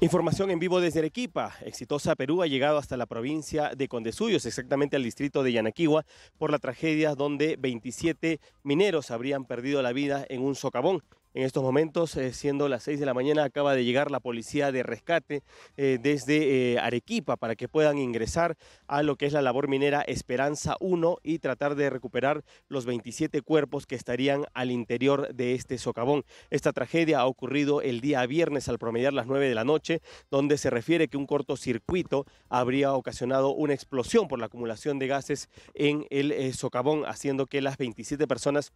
Información en vivo desde Arequipa. Exitosa Perú ha llegado hasta la provincia de Condesuyos, exactamente al distrito de Yanaquigua, por la tragedia donde 27 mineros habrían perdido la vida en un socavón. En estos momentos, eh, siendo las 6 de la mañana, acaba de llegar la policía de rescate eh, desde eh, Arequipa para que puedan ingresar a lo que es la labor minera Esperanza 1 y tratar de recuperar los 27 cuerpos que estarían al interior de este socavón. Esta tragedia ha ocurrido el día viernes al promediar las 9 de la noche, donde se refiere que un cortocircuito habría ocasionado una explosión por la acumulación de gases en el socavón, haciendo que las 27 personas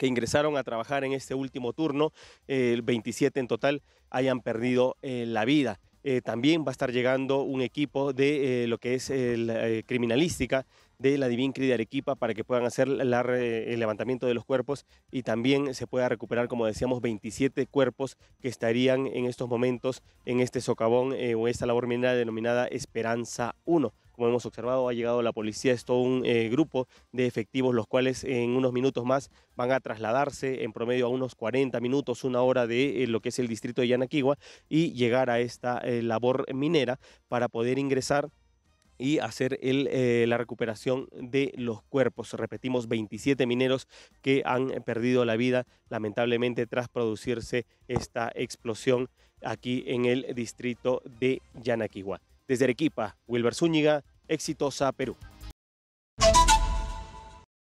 que ingresaron a trabajar en este último turno, eh, el 27 en total, hayan perdido eh, la vida. Eh, también va a estar llegando un equipo de lo que es la, criminalística de la Divincri de Arequipa para que puedan hacer el levantamiento de los cuerpos y también se pueda recuperar, como decíamos, 27 cuerpos que estarían en estos momentos en este socavón o esta labor minera denominada Esperanza 1 como hemos observado, ha llegado la policía, es todo un eh, grupo de efectivos, los cuales en unos minutos más van a trasladarse en promedio a unos 40 minutos, una hora de eh, lo que es el distrito de Yanaquigua y llegar a esta eh, labor minera para poder ingresar y hacer la recuperación de los cuerpos. Repetimos, 27 mineros que han perdido la vida lamentablemente tras producirse esta explosión aquí en el distrito de Yanaquihua. Desde Arequipa, Wilber Zúñiga, Exitosa Perú.